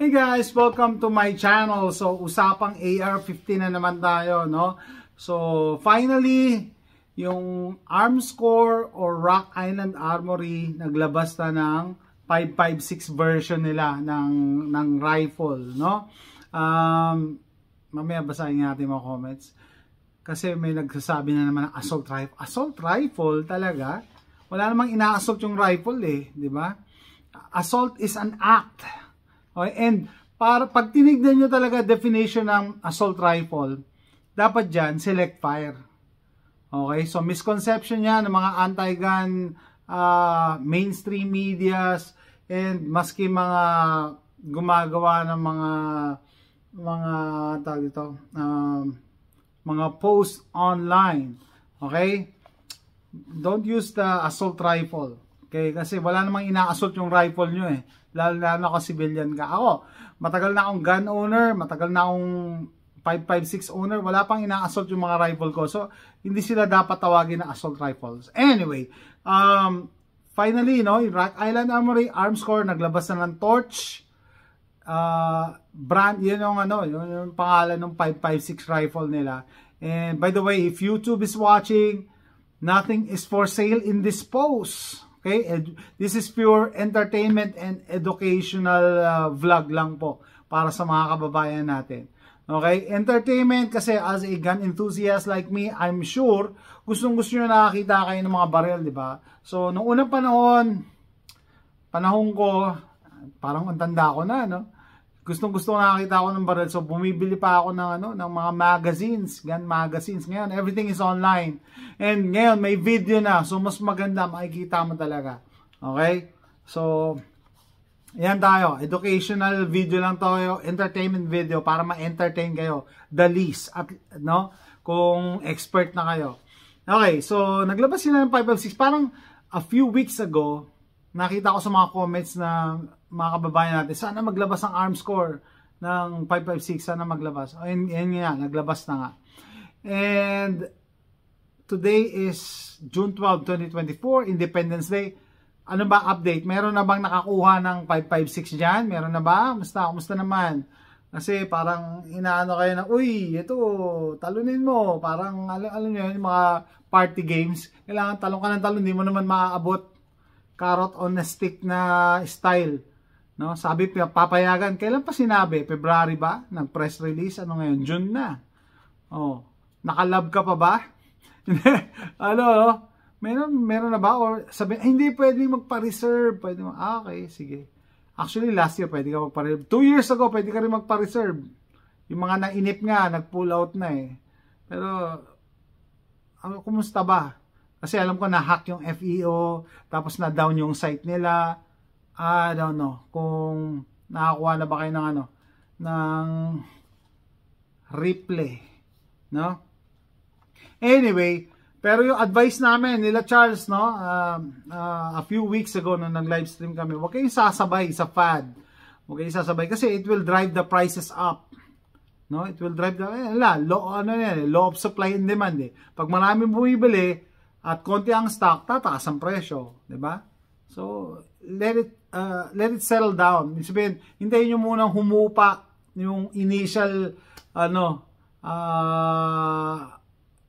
Hey guys, welcome to my channel. So, usapang AR-15 na naman tayo, no? So, finally, yung Arms Corps or Rock Island Armory naglabas na ng 556 version nila ng ng rifle, no? Um, mamaya basahin natin mga comments. Kasi may nagsasabi na naman ng assault rifle. Assault rifle talaga? Wala namang ina-assault yung rifle eh, di ba? Assault is an act Okay, and para, pag tinignan nyo talaga definition ng assault rifle, dapat dyan, select fire. Okay, so misconception yan ng mga anti-gun uh, mainstream medias and maski mga gumagawa ng mga mga tawag dito, um, mga post online. Okay? Don't use the assault rifle. Okay, kasi wala namang inaassault yung rifle nyo eh. Lalo na ako civilian ka. Ako, matagal na akong gun owner, matagal na akong 556 owner, wala pang ina yung mga rifle ko. So, hindi sila dapat tawagin na assault rifles. Anyway, um, finally, no, in Rock Island Armory, Arms Corps, naglabas na ng torch. Uh, brand, yun yung, ano, yun yung pangalan ng 556 rifle nila. And by the way, if YouTube is watching, nothing is for sale in this post. Okay? this is pure entertainment and educational uh, vlog lang po para sa mga kababayan natin. Okay? Entertainment kasi as a gun enthusiast like me, I'm sure gustong gusto nyo nakakita kayo ng mga barrel, di ba? So, nung unang panahon, panahon ko, parang ang ko na, no? gustong gusto nakakita ako ng baril. So bumibili pa ako ng ano ng mga magazines, gan magazines. Ngayon everything is online. And ngayon may video na. So mas maganda makikita mo talaga. Okay? So Ayan tayo, educational video lang tayo, entertainment video para ma-entertain kayo the least at no kung expert na kayo. Okay, so naglabas sila ng 556 parang a few weeks ago nakita ko sa mga comments na mga kababayan natin, sana maglabas ang arm score ng 556, sana maglabas. O, oh, yun, yun nga, naglabas na nga. And today is June 12, 2024, Independence Day. Ano ba update? Meron na bang nakakuha ng 556 dyan? Meron na ba? Musta, musta naman? Kasi parang inaano kayo na, uy, ito, talunin mo. Parang, alam, alam nyo, yung mga party games, kailangan talon ka ng talon, hindi mo naman maaabot carrot on a stick na style No, sabi papayagan, kailan pa sinabi? February ba? Nang press release? Ano ngayon? June na. Oh, nakalab ka pa ba? ano, Meron, meron na ba? Or sabi, hindi pwedeng magpa-reserve. Pwede mo, ah, okay, sige. Actually, last year pwede ka magpa-reserve. Two years ago, pwede ka rin magpa-reserve. Yung mga nainip nga, nag-pull out na eh. Pero, ano, kumusta ba? Kasi alam ko na-hack yung FEO, tapos na-down yung site nila. Ah, I don't know kung nakakuha na ba kayo ng ano ng replay no anyway pero yung advice namin nila Charles no uh, uh, a few weeks ago na nag livestream kami wag kayong sasabay sa fad huwag kayong sasabay kasi it will drive the prices up no it will drive the eh, law, ano yan, eh, law of supply and demand eh. pag marami bumibili at konti ang stock tataas ang presyo di ba so let it uh, let it settle down. Ibig sabihin, hintayin nyo munang humupa yung initial ano uh,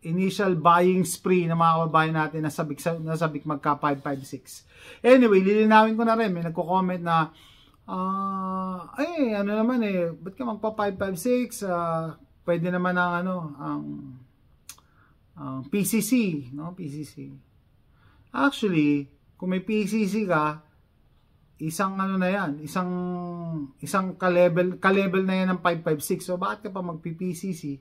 initial buying spree na mga kababayan natin na sabik, na sabik magka 556. Anyway, lilinawin ko na rin. May nagko-comment na uh, ay, ano naman eh, ba't ka magpa 556? Uh, pwede naman ang ano, ang um, PCC, no? PCC. Actually, kung may PCC ka, isang ano na yan, isang isang ka-level ka-level na yan ng 556. So bakit ka pa magpi-PCC?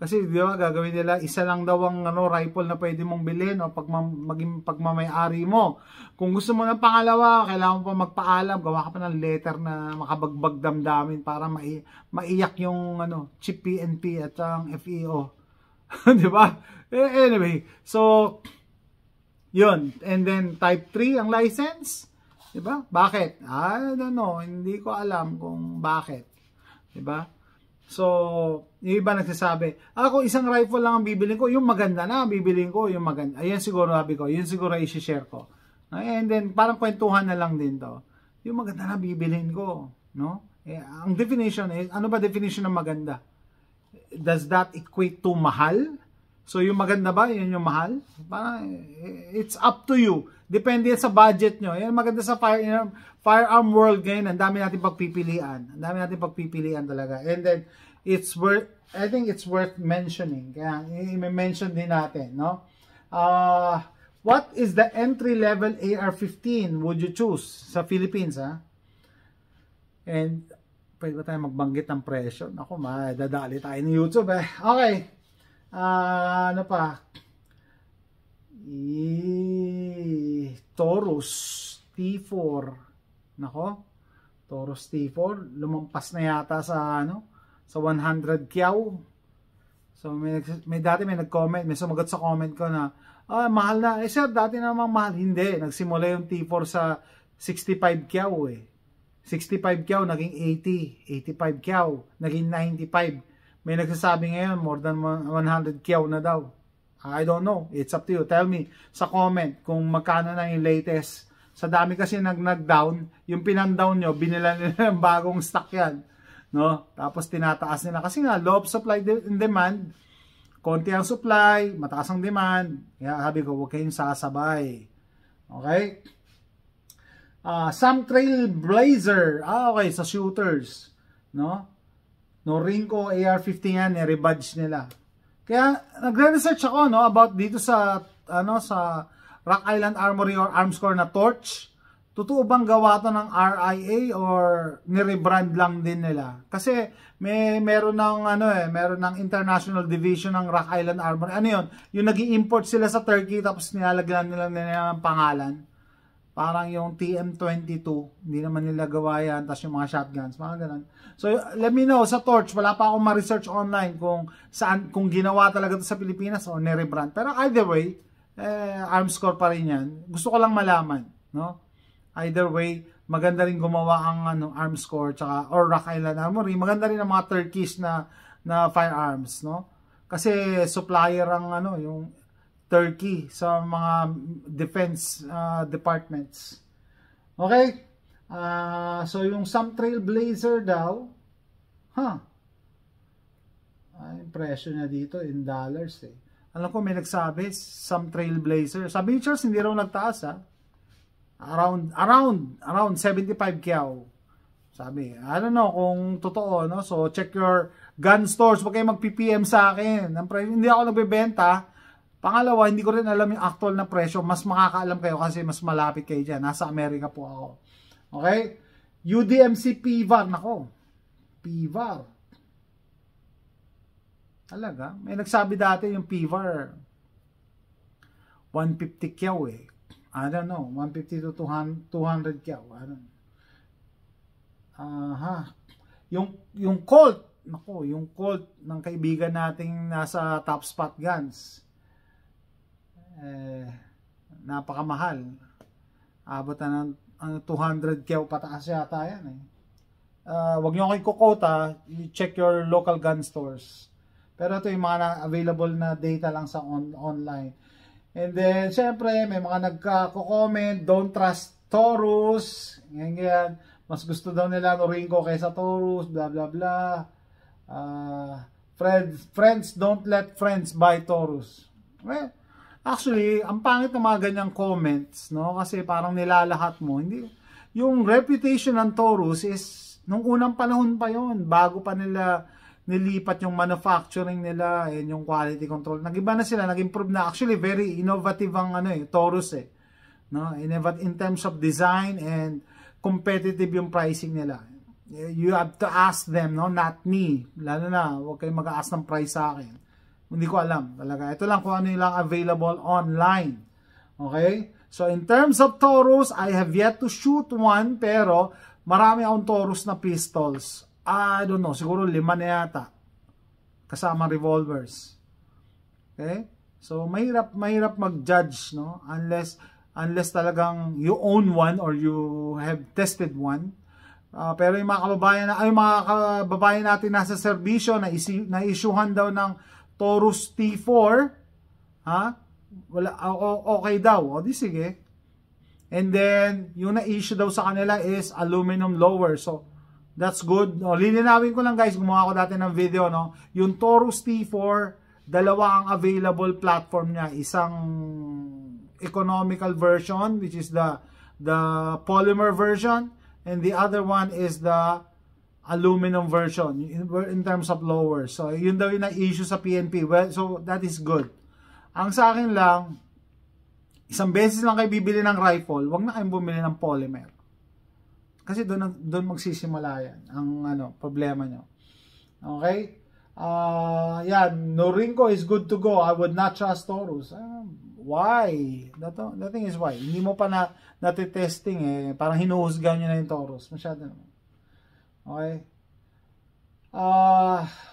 Kasi di ba gagawin nila isa lang daw ang ano rifle na pwede mong bilhin o pag maging pagmamay-ari mo. Kung gusto mo ng pangalawa, kailangan mo pa magpaalam, gawa ka pa ng letter na makabagbag damdamin para mai maiyak yung ano chip PNP at ang FEO. 'Di ba? Eh, anyway, so yun. And then type 3 ang license 'Di ba? Bakit? Ah, I don't know, hindi ko alam kung bakit. 'Di ba? So, yung iba nagsasabi, ako ah, isang rifle lang ang bibilin ko, yung maganda na bibilin ko, yung maganda. Ayan siguro sabi ko, yun siguro i-share ko. Ah, and then parang kwentuhan na lang din 'to. Yung maganda na bibilin ko, no? Eh, ang definition is ano ba definition ng maganda? Does that equate to mahal? So yung maganda ba, yun yung mahal? Parang, eh, it's up to you. Depende sa budget nyo. Yan maganda sa firearm, firearm world ngayon. Ang dami natin pagpipilian. Ang dami natin pagpipilian talaga. And then, it's worth, I think it's worth mentioning. Kaya, i-mention din natin, no? Uh, what is the entry-level AR-15 would you choose sa Philippines, ha? And, pwede ba tayo magbanggit ng presyo? Ako, madadali tayo ng YouTube, eh. Okay uh, ano pa e, Taurus T4 nako Taurus T4 lumampas na yata sa ano sa 100 kyaw so may, may dati may nag-comment may sumagot sa comment ko na ah, mahal na eh sir dati namang mahal hindi nagsimula yung T4 sa 65 kyaw eh 65 kyaw naging 80 85 kyaw naging 95 may nagsasabi ngayon, more than 100 kyaw na daw. I don't know. It's up to you. Tell me sa comment kung magkano na yung latest. Sa dami kasi nag-nag-down, yung pinan-down nyo, binila nila ng bagong stock yan. No? Tapos tinataas nila. Kasi nga, low supply and demand, konti ang supply, mataas ang demand. Kaya sabi ko, huwag kayong sasabay. Okay? Uh, ah, some trailblazer. Ah, okay, sa shooters. No? no Rinko AR-15 yan, ni rebadge nila. Kaya nagre-research ako no about dito sa ano sa Rock Island Armory or Arms Corps na torch. Totoo bang gawa to ng RIA or ni-rebrand lang din nila? Kasi may meron ng ano eh, meron ng international division ng Rock Island Armory. Ano 'yun? Yung nag-import sila sa Turkey tapos nilalagyan nila nila ng pangalan. Parang yung TM22, hindi naman nila gawa yan, tapos yung mga shotguns, mga ganun. So let me know sa Torch, wala pa akong ma-research online kung saan kung ginawa talaga 'to sa Pilipinas o ni-rebrand. Pero either way, eh Armscore pa rin 'yan. Gusto ko lang malaman, no? Either way, maganda rin gumawa ang ano Armscore tsaka or Rock Island Armory. Maganda rin ang mga Turkish na na firearms, no? Kasi supplier ang ano yung Turkey sa mga defense uh, departments. Okay? Uh, so yung Sam Trailblazer daw, huh, ay, ah, presyo niya dito in dollars eh. Alam ko may nagsabi, Sam Trailblazer. Sa Beachers hindi raw nagtaas ha. Ah. Around, around, around 75 kiao. Sabi, I don't know kung totoo, no? So, check your gun stores. Huwag kayo mag-PPM sa akin. Ang pre hindi ako nagbebenta. Pangalawa, hindi ko rin alam yung actual na presyo. Mas makakaalam kayo kasi mas malapit kayo dyan. Nasa Amerika po ako. Okay? UDMC PVAR. Nako. PVAR. Talaga? May nagsabi dati yung PVAR 150 kyaw eh. I don't know. 150 to 200 kyaw. I don't know. Aha. Yung, yung Colt. Nako, yung Colt ng kaibigan nating nasa top spot guns. Eh, napakamahal. Abot na ng ano, 200 kew pataas yata yan eh. Uh, wag nyo kayo kukot ah. You check your local gun stores. Pero ito yung mga na available na data lang sa on online. And then, syempre, may mga nagka-comment, don't trust Taurus, ganyan, ganyan. Mas gusto daw nila Norinco kaysa Taurus, bla bla bla. Uh, ah, friends, friends don't let friends buy Taurus. Well, Actually, ang pangit ng mga ganyang comments, no? Kasi parang nilalahat mo. Hindi, yung reputation ng Taurus is nung unang panahon pa yon bago pa nila nilipat yung manufacturing nila and yung quality control. Nagiba na sila, nag-improve na. Actually, very innovative ang ano eh, Taurus eh. No? In terms of design and competitive yung pricing nila. You have to ask them, no? not me. Lalo na, huwag kayong mag-ask ng price sa akin hindi ko alam talaga. Ito lang kung ano yung available online. Okay? So in terms of Taurus, I have yet to shoot one pero marami akong Taurus na pistols. I don't know, siguro lima na yata. Kasama revolvers. Okay? So mahirap mahirap mag-judge no unless unless talagang you own one or you have tested one. Uh, pero yung mga kababayan ay mga kababayan natin nasa serbisyo na isi, na isuhan daw ng Taurus T4, ha? Wala, okay daw. O, di sige. And then, yung na-issue daw sa kanila is aluminum lower. So, that's good. O, lilinawin ko lang guys, gumawa ko dati ng video, no? Yung Taurus T4, dalawa ang available platform niya. Isang economical version, which is the the polymer version. And the other one is the aluminum version in, in terms of lower. So, yun daw yung issue sa PNP. Well, so, that is good. Ang sa akin lang, isang beses lang kayo bibili ng rifle, wag na kayong bumili ng polymer. Kasi doon, doon magsisimula yan, ang ano, problema nyo. Okay? Uh, yan, Norinco is good to go. I would not trust Taurus. Uh, why? That, that thing is why. Hindi mo pa na, natitesting eh. Parang hinuhusgan nyo na yung Taurus. Masyado naman. Okay? Ah... Uh,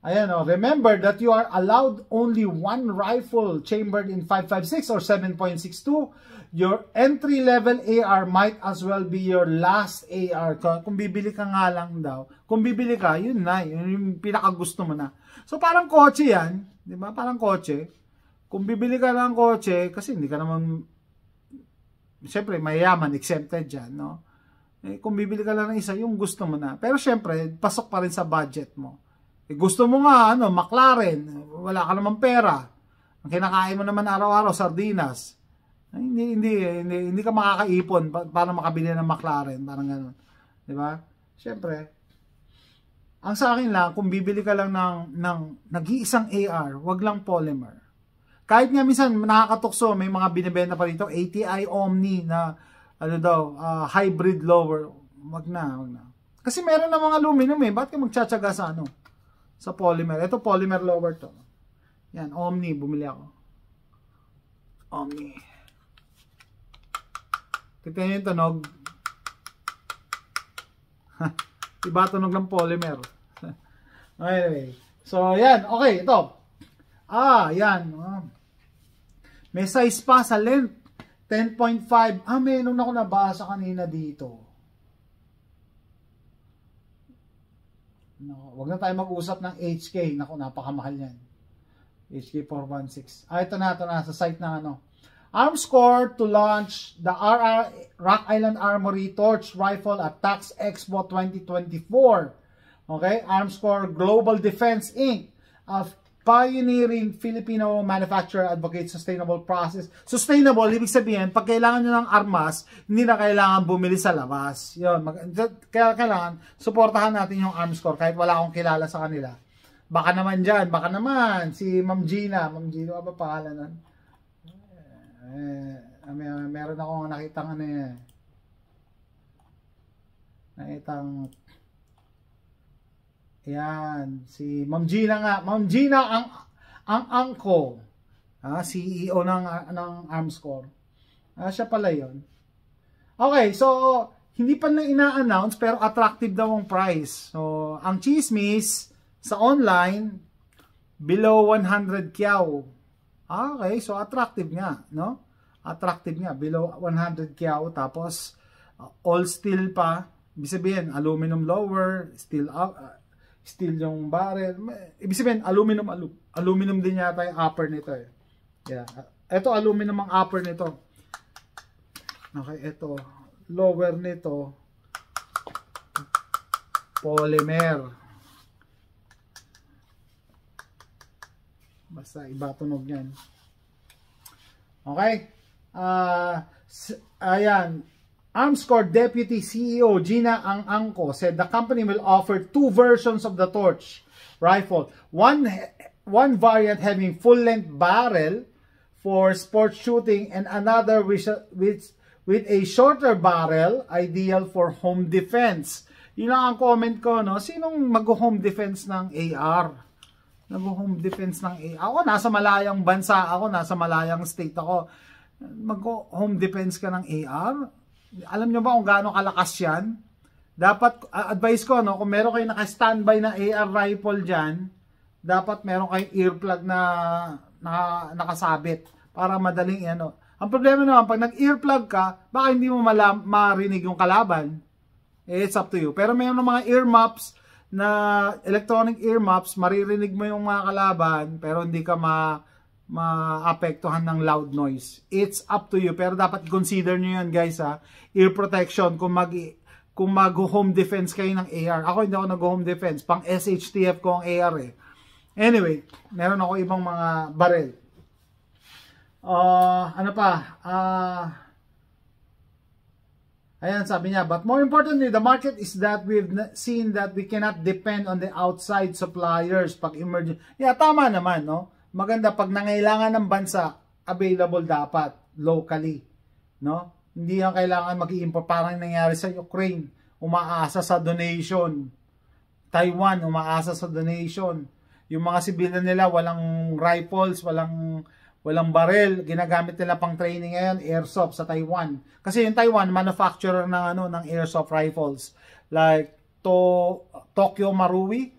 Ayan o, oh. remember that you are allowed only one rifle chambered in 5.56 or 7.62. Your entry-level AR might as well be your last AR. Kung bibili ka nga lang daw. Kung bibili ka, yun na. Yun yung gusto mo na. So parang kotse yan. Di ba? Parang kotse. Kung bibili ka ng kotse, kasi hindi ka naman, siyempre mayaman, exempted dyan, no? Eh, kung bibili ka lang ng isa, yung gusto mo na. Pero syempre, pasok pa rin sa budget mo. Eh, gusto mo nga, ano, McLaren, wala ka naman pera. Ang kinakain mo naman araw-araw, sardinas. Eh, hindi, hindi, hindi, hindi ka makakaipon para makabili ng McLaren. Parang ganun. Di ba? Syempre, ang sa akin lang, kung bibili ka lang ng, ng nag-iisang AR, wag lang polymer. Kahit nga minsan nakakatukso, may mga binibenta pa rito, ATI Omni na ano daw, uh, hybrid lower. Wag na, wag na. Kasi meron na mga aluminum eh. Ba't ka magtsatsaga sa ano? Sa polymer. Ito polymer lower to. Yan, Omni. Bumili ako. Omni. Tignan nyo yung tunog. Iba tunog ng polymer. anyway. So, yan. Okay, ito. Ah, yan. May size pa sa length. 10.5. Ah, meron ako nabasa kanina dito. No, wag na tayo mag-usap ng HK. Nako, napakamahal yan. HK 416. Ah, ito na, ito na. Sa site ng ano. Arms Corps to launch the RR Rock Island Armory Torch Rifle Attacks Expo 2024. Okay? Arms Corps Global Defense Inc. of pioneering Filipino manufacturer advocate sustainable process. Sustainable, ibig sabihin, pag kailangan nyo ng armas, hindi na kailangan bumili sa labas. Yun, mag, kaya kailangan, suportahan natin yung arms corps kahit wala akong kilala sa kanila. Baka naman dyan, baka naman, si Ma'am Gina, Ma'am Gina, ano ba pangalan nun? Eh, ah, may, meron akong nakita nga ano na eh. Nakitang Ayan, si Ma'am Gina nga. Ma'am Gina ang ang angko. Ah, CEO ng ng Armscore. Ah, siya pala 'yon. Okay, so hindi pa na ina-announce pero attractive daw ang price. So, ang chismis sa online below 100 kyaw. Ah, okay, so attractive nga, no? Attractive nga below 100 kyaw tapos uh, all steel pa. Ibig aluminum lower, steel uh, steel yung barrel. Ibig sabihin, aluminum, alu aluminum din yata yung upper nito eh. Yeah. Ito, aluminum ang upper nito. Okay, ito. Lower nito. Polymer. Basta iba tunog yan. Okay? Ah, uh, ayan. Amscor Deputy CEO Gina Ang Angko said the company will offer two versions of the Torch rifle. One, one variant having full-length barrel for sport shooting and another which, which, with a shorter barrel, ideal for home defense. Yun ang comment ko, no? Sinong mag-home defense ng AR? Nag-home defense ng AR? Ako, nasa malayang bansa ako, nasa malayang state ako. Mag-home defense ka ng AR? alam nyo ba kung gaano kalakas yan? Dapat, advice ko, no, kung meron kayo naka-standby na AR rifle dyan, dapat meron kayong earplug na, na nakasabit para madaling ano. Ang problema naman, pag nag-earplug ka, baka hindi mo malam, marinig yung kalaban. Eh, it's up to you. Pero mayroon mga ear maps na electronic ear maps, maririnig mo yung mga kalaban, pero hindi ka ma maapektuhan ng loud noise. It's up to you. Pero dapat consider nyo yan guys ha. Ear protection kung mag kung mag-home defense kayo ng AR. Ako hindi ako nag-home defense. Pang SHTF ko ang AR eh. Anyway, meron ako ibang mga barrel. Uh, ah, ano pa? Uh, ayan, sabi niya. But more importantly, the market is that we've seen that we cannot depend on the outside suppliers pag emergency. Yeah, tama naman, no? maganda pag nangailangan ng bansa, available dapat locally, no? Hindi lang kailangan mag-import parang nangyari sa Ukraine, umaasa sa donation. Taiwan umaasa sa donation. Yung mga sibilyan nila walang rifles, walang walang barel, ginagamit nila pang training ngayon airsoft sa Taiwan. Kasi yung Taiwan manufacturer ng ano ng airsoft rifles like to Tokyo Marui,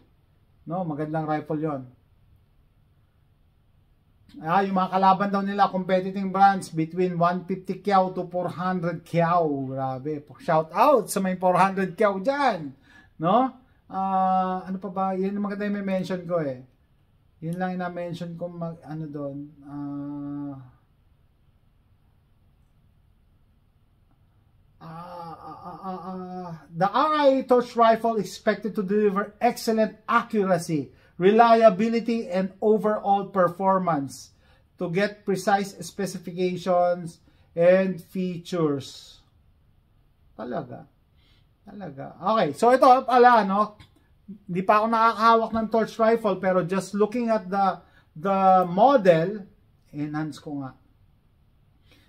no, magandang rifle 'yon. Ah, yung mga kalaban daw nila, competing brands between 150 kiao to 400 kiao. Grabe. Shout out sa may 400 kiao dyan. No? Ah, ano pa ba? Yan yung maganda yung may mention ko eh. Yun lang yung na-mention ko mag, ano doon. Ah, uh, uh, uh, uh, uh, the RIA Torch Rifle expected to deliver excellent accuracy reliability, and overall performance to get precise specifications and features. Talaga. Talaga. Okay, so ito pala, no? Hindi pa ako nakakahawak ng torch rifle pero just looking at the the model, enhance ko nga.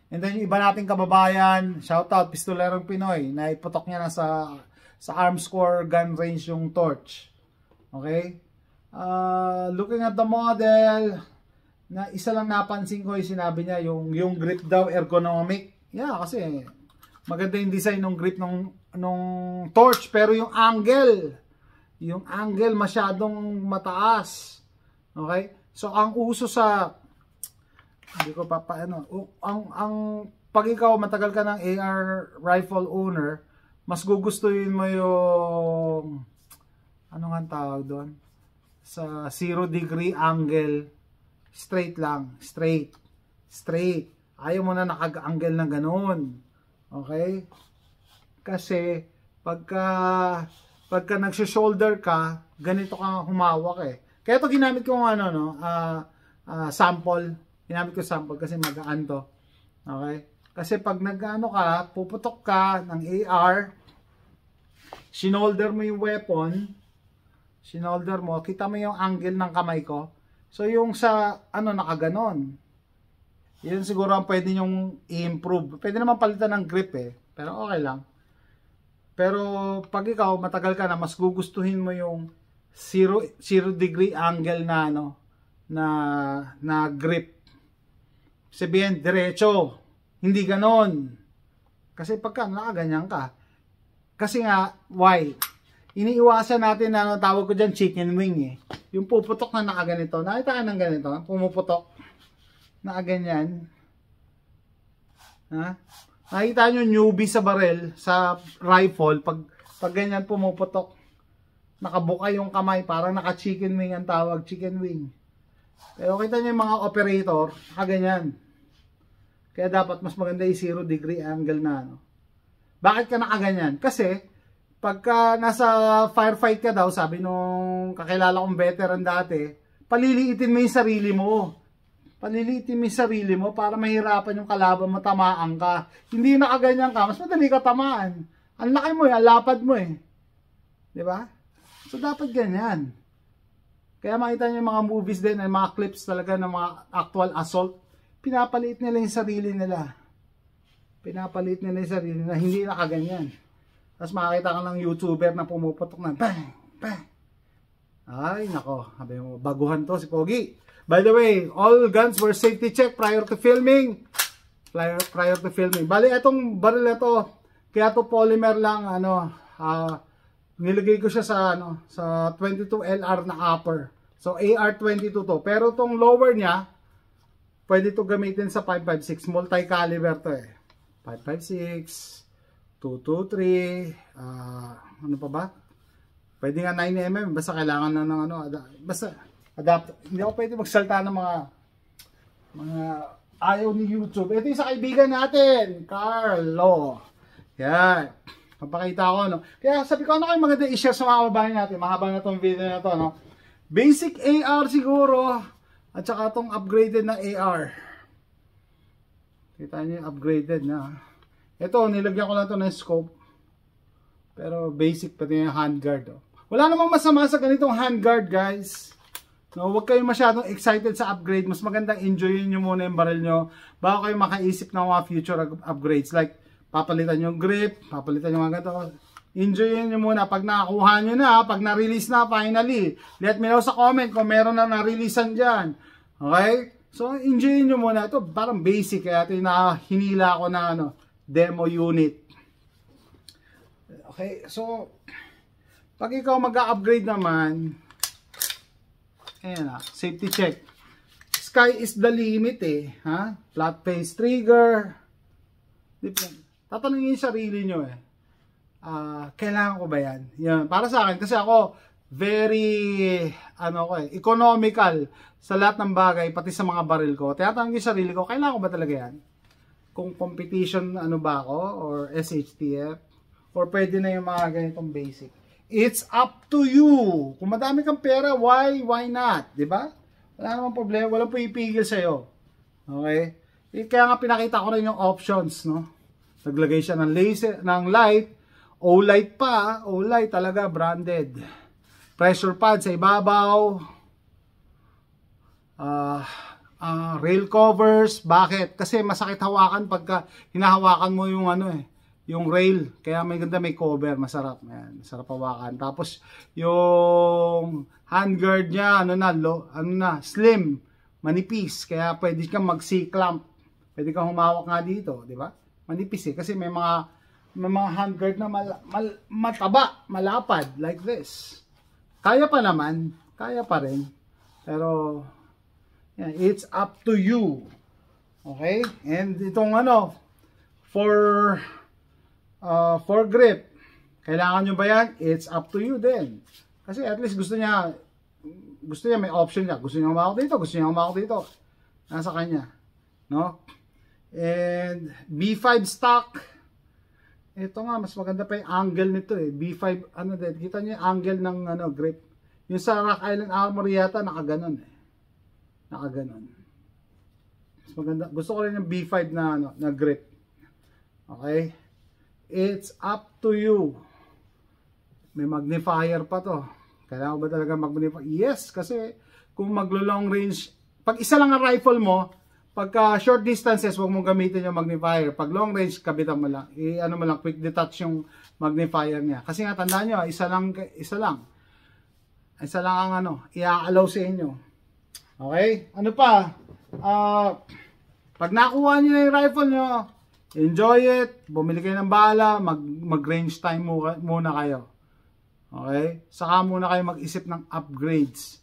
And then iba nating kababayan, shout out Pistolerong Pinoy, naiputok niya na sa sa arm score gun range yung torch. Okay? uh, looking at the model, na isa lang napansin ko ay sinabi niya, yung, yung grip daw ergonomic. Yeah, kasi maganda yung design ng grip ng, ng torch, pero yung angle, yung angle masyadong mataas. Okay? So, ang uso sa, hindi ko papaano paano, ang, ang, pag ikaw matagal ka ng AR rifle owner, mas gugustuhin mo yung, ano nga tawag doon? sa 0 degree angle straight lang straight straight ayaw mo na nakag-angle ng ganoon okay kasi pagka pagka nagso-shoulder ka ganito ka humawak eh kaya to ginamit ko ano no uh, uh, sample ginamit ko sample kasi magaan to okay kasi pag nagano ka puputok ka ng AR shoulder mo yung weapon sinolder mo, kita mo yung angle ng kamay ko. So yung sa ano nakaganon. Yun siguro ang pwede nyong i-improve. Pwede naman palitan ng grip eh. Pero okay lang. Pero pag ikaw matagal ka na mas gugustuhin mo yung 0 0 degree angle na ano na na grip. Sabihin diretso. Hindi ganon. Kasi pagka nakaganyan ka. Kasi nga why? iniiwasan natin na ano, tawag ko dyan chicken wing eh. Yung puputok na nakaganito. Nakita ka ng ganito? Pumuputok. Nakaganyan. Ha? Nakita nyo newbie sa barrel, sa rifle, pag, pag ganyan pumuputok, nakabuka yung kamay, parang naka chicken wing ang tawag, chicken wing. Pero kita nyo yung mga operator, nakaganyan. Kaya dapat mas maganda yung zero degree angle na ano. Bakit ka nakaganyan? Kasi, pagka nasa firefight ka daw, sabi nung kakilala kong veteran dati, paliliitin mo yung sarili mo. Paliliitin mo yung sarili mo para mahirapan yung kalaban mo, tamaan ka. Hindi na kaganyan ka, mas madali ka tamaan. Ang laki mo eh, ang lapad mo eh. ba? Diba? So dapat ganyan. Kaya makita nyo yung mga movies din, yung mga clips talaga ng mga actual assault, pinapaliit nila yung sarili nila. Pinapaliit nila yung sarili nila, hindi na kaganyan. Tapos makakita ka ng YouTuber na pumuputok na bang, bang. Ay, nako. Sabi mo, baguhan to si Pogi. By the way, all guns were safety check prior to filming. Prior, prior to filming. Bali, itong baril na to, kaya to polymer lang, ano, uh, nilagay ko siya sa, ano, sa 22 LR na upper. So, AR-22 to. Pero itong lower niya, pwede to gamitin sa 5.56. Multi-caliber to eh. 5.56. 223 uh, ah, ano pa ba pwede nga 9mm basta kailangan na ng ano basta adapt hindi ako pwede magsalta ng mga mga ayaw ni YouTube ito yung sa kaibigan natin Carlo yan papakita ko no kaya sabi ko ano kayo mga i-share sa mga kababayan natin mahaba na tong video na to no basic AR siguro at saka tong upgraded na AR kita nyo upgraded na ah. Ito, nilagyan ko lang to ng scope. Pero basic pati yung handguard. Oh. Wala namang masama sa ganitong handguard guys. No, huwag kayong masyadong excited sa upgrade. Mas magandang enjoyin nyo muna yung barrel nyo. Baka kayo makaisip ng mga future upgrades. Like, papalitan yung grip, papalitan yung mga ganito. Enjoyin nyo muna. Pag nakakuha nyo na, pag na-release na finally, let me know sa comment kung meron na na-releasean dyan. Okay? So, enjoyin nyo muna. Ito parang basic. Kaya ito yung hinila ko na ano, demo unit. Okay, so pag ikaw mag-upgrade naman, ayan na, safety check. Sky is the limit eh, ha? Flat face trigger. Tatanungin yung sarili niyo eh. Uh, kailangan ko ba yan? yan? Para sa akin, kasi ako, very, ano ko eh, economical sa lahat ng bagay, pati sa mga baril ko. Tatanungin yung sarili ko, kailangan ko ba talaga yan? kung competition ano ba ako or SHTF or pwede na yung mga ganitong basic. It's up to you. Kung madami kang pera, why why not, 'di ba? Wala namang problema, walang pipigil sa iyo. Okay? Eh, kaya nga pinakita ko rin yung options, no? Naglagay siya ng laser ng light, O-light pa, O-light talaga branded. Pressure pad sa ibabaw. Ah, uh, uh, rail covers. Bakit? Kasi masakit hawakan pagka hinahawakan mo yung ano eh, yung rail. Kaya may ganda may cover, masarap. Ayan, masarap hawakan. Tapos yung handguard niya, ano na, low, ano na, slim, manipis. Kaya pwede kang mag C-clamp. Pwede kang humawak nga dito, di ba? Manipis eh. Kasi may mga may mga handguard na mal, mal, mataba, malapad, like this. Kaya pa naman, kaya pa rin. Pero yan, it's up to you. Okay? And itong ano, for uh, for grip, kailangan nyo ba yan? It's up to you then. Kasi at least gusto niya, gusto niya may option niya. Gusto niya umakot dito, gusto niya umakot dito. Nasa kanya. No? And B5 stock. Ito nga, mas maganda pa yung angle nito eh. B5, ano din, kita niyo yung angle ng ano, grip. Yung sa Rock Island Armory yata, nakaganon eh. Nakaganon. Mas maganda. Gusto ko rin yung B5 na, ano, na grip. Okay? It's up to you. May magnifier pa to. Kailangan ba talaga magnifier? Yes, kasi kung maglo-long range, pag isa lang ang rifle mo, pagka short distances, huwag mong gamitin yung magnifier. Pag long range, kabitan mo lang. I, eh, ano mo lang, quick detach yung magnifier niya. Kasi nga, tandaan nyo, ah, isa lang, isa lang. Isa lang ang ano, i-allow sa inyo Okay? Ano pa? Uh, pag nakuha nyo na yung rifle nyo, enjoy it, bumili kayo ng bala, mag, mag range time muna kayo. Okay? Saka muna kayo mag-isip ng upgrades.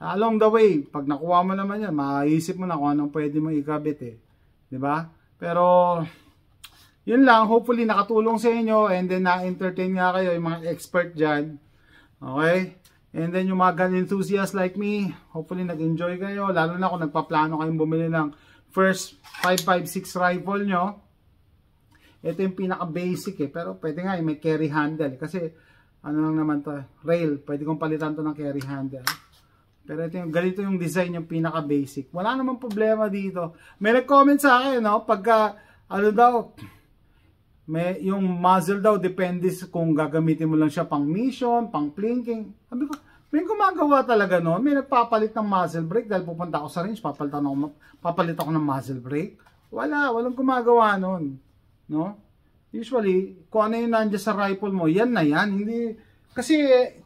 Along the way, pag nakuha mo naman yan, makaisip mo na kung anong pwede mong ikabit eh. ba? Diba? Pero, yun lang, hopefully nakatulong sa inyo and then na-entertain nga kayo yung mga expert dyan. Okay? And then yung mga gun enthusiasts like me, hopefully nag-enjoy kayo. Lalo na kung nagpaplano kayong bumili ng first 5.56 rifle nyo. Ito yung pinaka-basic eh. Pero pwede nga may carry handle. Kasi ano lang naman to, rail. Pwede kong palitan to ng carry handle. Pero ito yung, ganito yung design yung pinaka-basic. Wala namang problema dito. May nag-comment sa akin, no? Pagka, ano daw, may, yung muzzle daw, depende kung gagamitin mo lang siya pang mission, pang plinking. Sabi ko, may gumagawa talaga noon, may nagpapalit ng muzzle brake dahil pupunta ako sa range, papalitan ako, papalit ako ng muzzle brake. Wala, walang gumagawa noon. No? Usually, kung ano yung nandiyan sa rifle mo, yan na yan. Hindi, kasi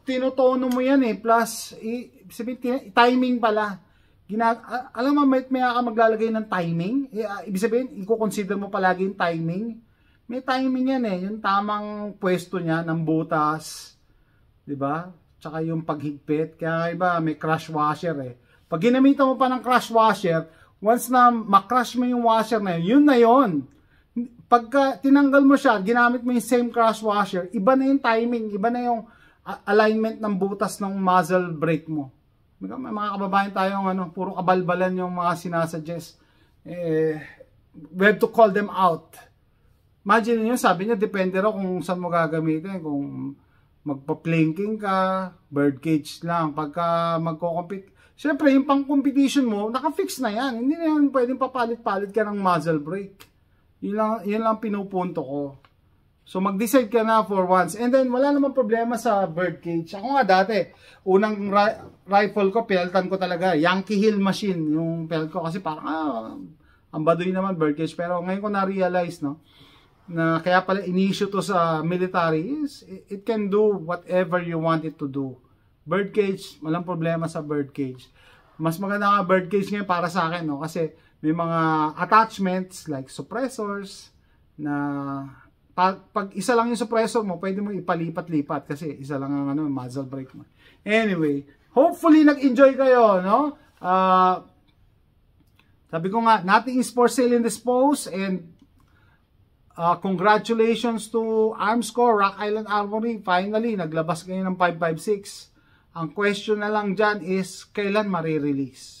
tinotono mo yan eh. Plus, i, sabihin, timing pala. Gina, alam mo, may, may ka maglalagay ng timing. I, eh, ah, ibig sabihin, i-consider mo palagi yung timing. May timing yan eh. Yung tamang pwesto niya ng butas. ba diba? tsaka yung paghigpit. Kaya iba may crush washer eh. Pag ginamitan mo pa ng crush washer, once na makrush mo yung washer na yun, yun na yun. Pagka tinanggal mo siya, ginamit mo yung same crush washer, iba na yung timing, iba na yung alignment ng butas ng muzzle brake mo. May mga kababayan tayong ano, puro kabalbalan yung mga sinasuggest. Eh, we have to call them out. Imagine niyo sabi niya, depende raw kung saan mo gagamitin, kung magpa-planking ka, birdcage lang. Pagka magko-compete, syempre yung pang-competition mo, naka-fix na yan. Hindi na yan pwedeng papalit-palit ka ng muzzle brake. Yun lang, yun lang pinupunto ko. So mag-decide ka na for once. And then wala namang problema sa birdcage. Ako nga dati, unang rifle ko, peltan ko talaga. Yankee Hill machine yung pelt ko. Kasi parang, ah, ang baduy naman birdcage. Pero ngayon ko na-realize, no? na kaya pala inisyo to sa military is it can do whatever you want it to do. Birdcage, walang problema sa birdcage. Mas maganda nga birdcage cage ngayon para sa akin no kasi may mga attachments like suppressors na pag, pag isa lang yung suppressor mo, pwede mo ipalipat-lipat kasi isa lang ang ano, muzzle brake mo. Anyway, hopefully nag-enjoy kayo, no? Uh, sabi ko nga, nothing is for sale and dispose and Uh, congratulations to Armscore, Rock Island Armory. Finally, naglabas kayo ng 556. Ang question na lang dyan is, kailan marirelease?